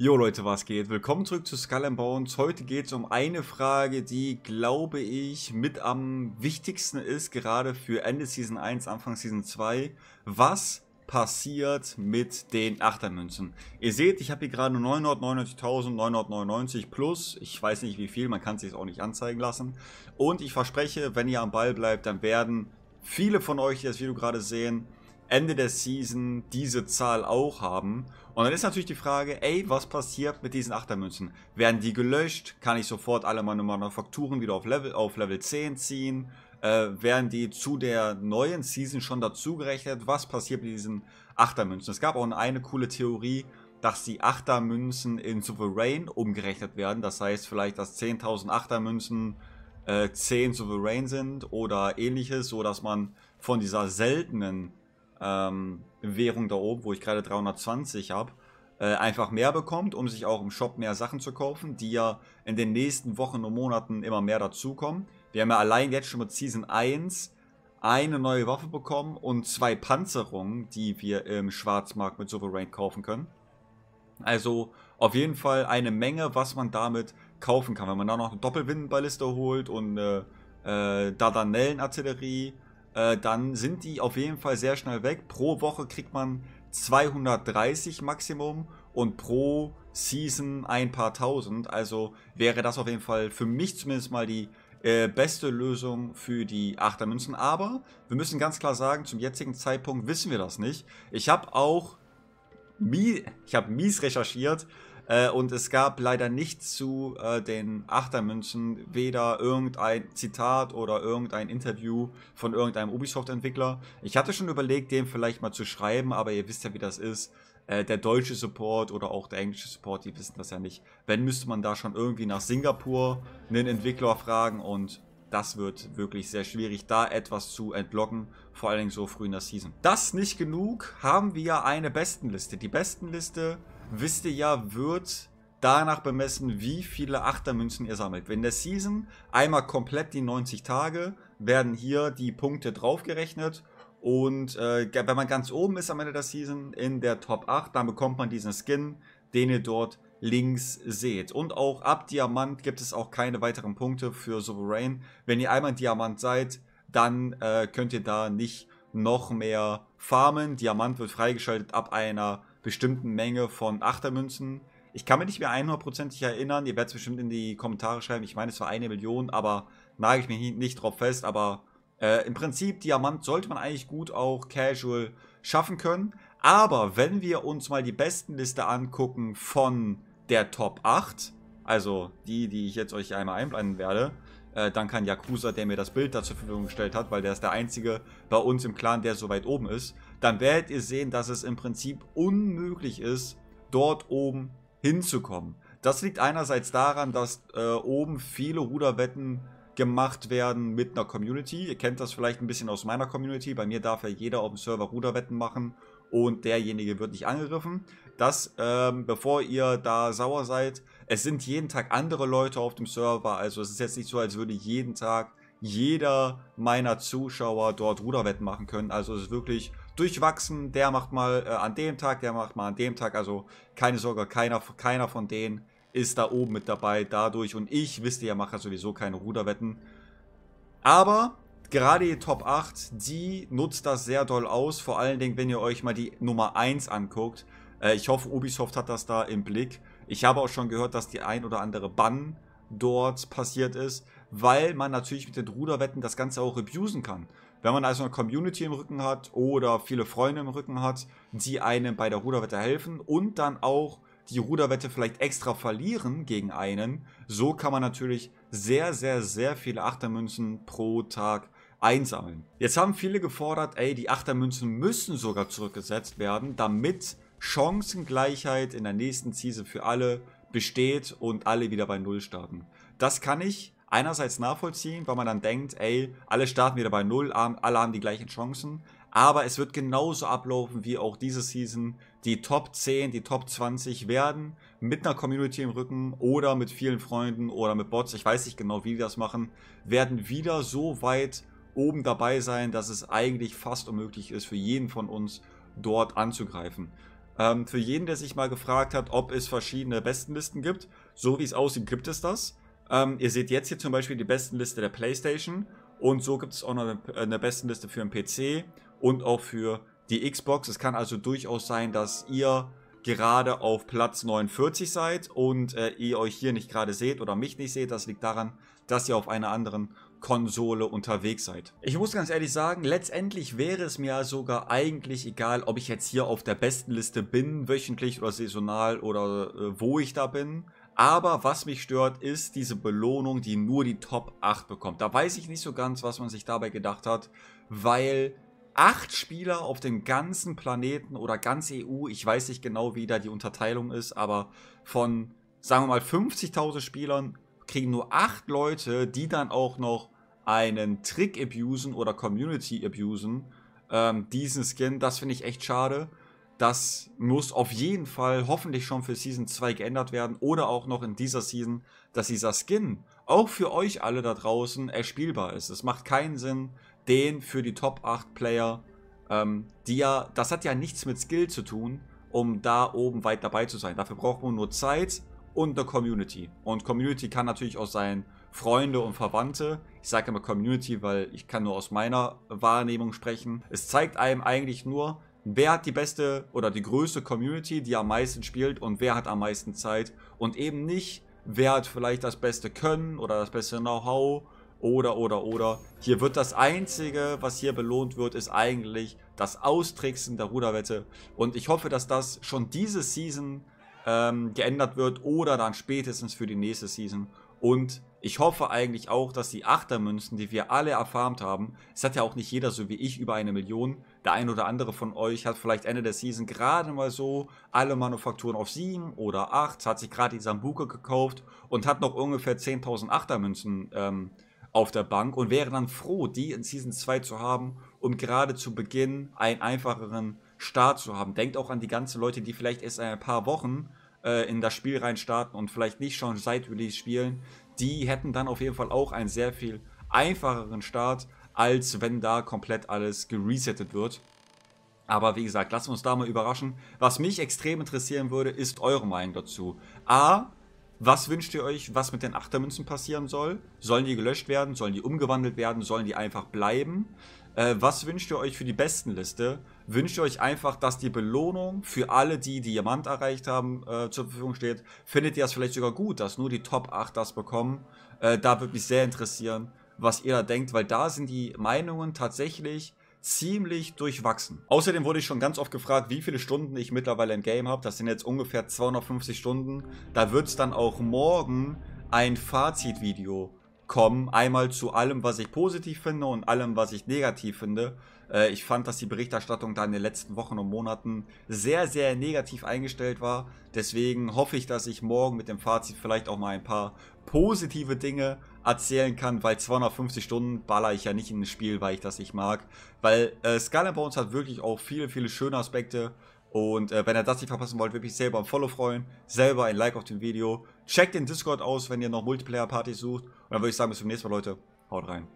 Jo Leute, was geht? Willkommen zurück zu Skull Bones. Heute geht es um eine Frage, die, glaube ich, mit am wichtigsten ist, gerade für Ende Season 1, Anfang Season 2. Was passiert mit den Achtermünzen? Ihr seht, ich habe hier gerade 999.999 plus. Ich weiß nicht wie viel, man kann es sich auch nicht anzeigen lassen. Und ich verspreche, wenn ihr am Ball bleibt, dann werden viele von euch, die das Video gerade sehen, Ende der Season diese Zahl auch haben. Und dann ist natürlich die Frage, ey, was passiert mit diesen Achtermünzen? Werden die gelöscht? Kann ich sofort alle meine Manufakturen wieder auf Level, auf Level 10 ziehen? Äh, werden die zu der neuen Season schon dazugerechnet? Was passiert mit diesen Achtermünzen? Es gab auch eine coole Theorie, dass die Achtermünzen in Sovereign umgerechnet werden. Das heißt vielleicht, dass 10.000 Achtermünzen äh, 10 Sovereign sind oder ähnliches, sodass man von dieser seltenen ähm, Währung da oben, wo ich gerade 320 habe, äh, einfach mehr bekommt, um sich auch im Shop mehr Sachen zu kaufen, die ja in den nächsten Wochen und Monaten immer mehr dazukommen. Wir haben ja allein jetzt schon mit Season 1 eine neue Waffe bekommen und zwei Panzerungen, die wir im Schwarzmarkt mit Sovereign kaufen können. Also auf jeden Fall eine Menge, was man damit kaufen kann. Wenn man da noch eine Doppelwindenballiste holt und eine äh, äh, Dardanellenartillerie äh, dann sind die auf jeden Fall sehr schnell weg. Pro Woche kriegt man 230 Maximum und pro Season ein paar tausend. Also wäre das auf jeden Fall für mich zumindest mal die äh, beste Lösung für die Achtermünzen. Aber wir müssen ganz klar sagen, zum jetzigen Zeitpunkt wissen wir das nicht. Ich habe auch ich hab mies recherchiert äh, und es gab leider nicht zu äh, den Achtermünzen weder irgendein Zitat oder irgendein Interview von irgendeinem Ubisoft-Entwickler. Ich hatte schon überlegt, dem vielleicht mal zu schreiben, aber ihr wisst ja, wie das ist. Äh, der deutsche Support oder auch der englische Support, die wissen das ja nicht. Wenn müsste man da schon irgendwie nach Singapur einen Entwickler fragen und das wird wirklich sehr schwierig, da etwas zu entlocken, vor allen Dingen so früh in der Season. Das nicht genug, haben wir eine Bestenliste. Die Bestenliste wisst ihr ja, wird danach bemessen, wie viele Achtermünzen ihr sammelt. Wenn der Season einmal komplett die 90 Tage, werden hier die Punkte draufgerechnet. Und äh, wenn man ganz oben ist am Ende der Season in der Top 8, dann bekommt man diesen Skin, den ihr dort links seht. Und auch ab Diamant gibt es auch keine weiteren Punkte für Sovereign. Wenn ihr einmal Diamant seid, dann äh, könnt ihr da nicht noch mehr farmen. Diamant wird freigeschaltet ab einer bestimmten Menge von Achtermünzen. Ich kann mich nicht mehr 100%ig erinnern. Ihr werdet es bestimmt in die Kommentare schreiben. Ich meine, es war eine Million, aber nage ich mich nicht drauf fest. Aber äh, im Prinzip, Diamant sollte man eigentlich gut auch casual schaffen können. Aber wenn wir uns mal die Bestenliste angucken von der Top 8, also die, die ich jetzt euch einmal einblenden werde, äh, danke an Yakuza, der mir das Bild da zur Verfügung gestellt hat, weil der ist der Einzige bei uns im Clan, der so weit oben ist dann werdet ihr sehen, dass es im Prinzip unmöglich ist, dort oben hinzukommen. Das liegt einerseits daran, dass äh, oben viele Ruderwetten gemacht werden mit einer Community. Ihr kennt das vielleicht ein bisschen aus meiner Community. Bei mir darf ja jeder auf dem Server Ruderwetten machen und derjenige wird nicht angegriffen. Das, ähm, bevor ihr da sauer seid, es sind jeden Tag andere Leute auf dem Server. Also es ist jetzt nicht so, als würde jeden Tag jeder meiner Zuschauer dort Ruderwetten machen können. Also es ist wirklich durchwachsen. Der macht mal äh, an dem Tag, der macht mal an dem Tag. Also keine Sorge, keiner, keiner von denen ist da oben mit dabei dadurch. Und ich, wisst ihr ja, mache sowieso keine Ruderwetten. Aber gerade die Top 8, die nutzt das sehr doll aus. Vor allen Dingen, wenn ihr euch mal die Nummer 1 anguckt. Äh, ich hoffe, Ubisoft hat das da im Blick. Ich habe auch schon gehört, dass die ein oder andere Bann dort passiert ist, weil man natürlich mit den Ruderwetten das Ganze auch abusen kann. Wenn man also eine Community im Rücken hat oder viele Freunde im Rücken hat, die einem bei der Ruderwette helfen und dann auch die Ruderwette vielleicht extra verlieren gegen einen, so kann man natürlich sehr, sehr, sehr viele Achtermünzen pro Tag einsammeln. Jetzt haben viele gefordert, ey, die Achtermünzen müssen sogar zurückgesetzt werden, damit Chancengleichheit in der nächsten Season für alle besteht und alle wieder bei Null starten. Das kann ich einerseits nachvollziehen, weil man dann denkt, ey, alle starten wieder bei Null, alle haben die gleichen Chancen. Aber es wird genauso ablaufen wie auch diese Season. Die Top 10, die Top 20 werden mit einer Community im Rücken oder mit vielen Freunden oder mit Bots, ich weiß nicht genau, wie die das machen, werden wieder so weit oben dabei sein, dass es eigentlich fast unmöglich ist, für jeden von uns dort anzugreifen. Ähm, für jeden, der sich mal gefragt hat, ob es verschiedene Bestenlisten gibt, so wie es aussieht, gibt es das. Ähm, ihr seht jetzt hier zum Beispiel die Bestenliste der PlayStation. Und so gibt es auch noch eine, eine Bestenliste für den PC und auch für die Xbox. Es kann also durchaus sein, dass ihr gerade auf Platz 49 seid und äh, ihr euch hier nicht gerade seht oder mich nicht seht. Das liegt daran, dass ihr auf einer anderen Konsole unterwegs seid. Ich muss ganz ehrlich sagen, letztendlich wäre es mir sogar eigentlich egal, ob ich jetzt hier auf der besten Liste bin, wöchentlich oder saisonal oder äh, wo ich da bin. Aber was mich stört, ist diese Belohnung, die nur die Top 8 bekommt. Da weiß ich nicht so ganz, was man sich dabei gedacht hat, weil 8 Spieler auf dem ganzen Planeten oder ganz EU, ich weiß nicht genau, wie da die Unterteilung ist, aber von, sagen wir mal, 50.000 Spielern kriegen nur 8 Leute, die dann auch noch einen Trick abusen oder Community abusen, ähm, diesen Skin. Das finde ich echt schade. Das muss auf jeden Fall hoffentlich schon für Season 2 geändert werden oder auch noch in dieser Season, dass dieser Skin auch für euch alle da draußen erspielbar ist. Es macht keinen Sinn, den für die Top 8 Player, ähm, die ja, das hat ja nichts mit Skill zu tun, um da oben weit dabei zu sein. Dafür braucht man nur Zeit und eine Community. Und Community kann natürlich auch sein Freunde und Verwandte. Ich sage immer Community, weil ich kann nur aus meiner Wahrnehmung sprechen. Es zeigt einem eigentlich nur, wer hat die beste oder die größte Community, die am meisten spielt und wer hat am meisten Zeit und eben nicht, wer hat vielleicht das beste Können oder das beste Know-how oder, oder, oder. Hier wird das Einzige, was hier belohnt wird, ist eigentlich das Austricksen der Ruderwette. Und ich hoffe, dass das schon diese Season ähm, geändert wird oder dann spätestens für die nächste Season. Und ich hoffe eigentlich auch, dass die Achtermünzen, die wir alle erfarmt haben, es hat ja auch nicht jeder so wie ich über eine Million. Der ein oder andere von euch hat vielleicht Ende der Season gerade mal so alle Manufakturen auf 7 oder 8, hat sich gerade die Sambuke gekauft und hat noch ungefähr 10.000 Achtermünzen ähm, auf der Bank und wäre dann froh, die in Season 2 zu haben, um gerade zu Beginn einen einfacheren Start zu haben. Denkt auch an die ganzen Leute, die vielleicht erst ein paar Wochen äh, in das Spiel rein starten und vielleicht nicht schon seit Release spielen, die hätten dann auf jeden Fall auch einen sehr viel einfacheren Start, als wenn da komplett alles geresettet wird. Aber wie gesagt, lasst uns da mal überraschen. Was mich extrem interessieren würde, ist eure Meinung dazu. A, was wünscht ihr euch, was mit den Achtermünzen passieren soll? Sollen die gelöscht werden? Sollen die umgewandelt werden? Sollen die einfach bleiben? äh, was wünscht ihr euch für die besten Liste? Wünscht ihr euch einfach, dass die Belohnung für alle, die Diamant erreicht haben, äh, zur Verfügung steht? Findet ihr das vielleicht sogar gut, dass nur die Top 8 das bekommen? Äh, da würde mich sehr interessieren, was ihr da denkt, weil da sind die Meinungen tatsächlich ziemlich durchwachsen. Außerdem wurde ich schon ganz oft gefragt, wie viele Stunden ich mittlerweile im Game habe. Das sind jetzt ungefähr 250 Stunden. Da wird es dann auch morgen ein Fazitvideo kommen. Einmal zu allem, was ich positiv finde und allem, was ich negativ finde. Äh, ich fand, dass die Berichterstattung da in den letzten Wochen und Monaten sehr, sehr negativ eingestellt war. Deswegen hoffe ich, dass ich morgen mit dem Fazit vielleicht auch mal ein paar positive Dinge erzählen kann, weil 250 Stunden baller ich ja nicht in ein Spiel, weil ich das nicht mag. Weil äh, Skull Bones hat wirklich auch viele, viele schöne Aspekte. Und äh, wenn ihr das nicht verpassen wollt, würde ich mich selber ein Follow freuen, selber ein Like auf dem Video. Checkt den Discord aus, wenn ihr noch Multiplayer-Partys sucht. Und dann würde ich sagen, bis zum nächsten Mal, Leute. Haut rein.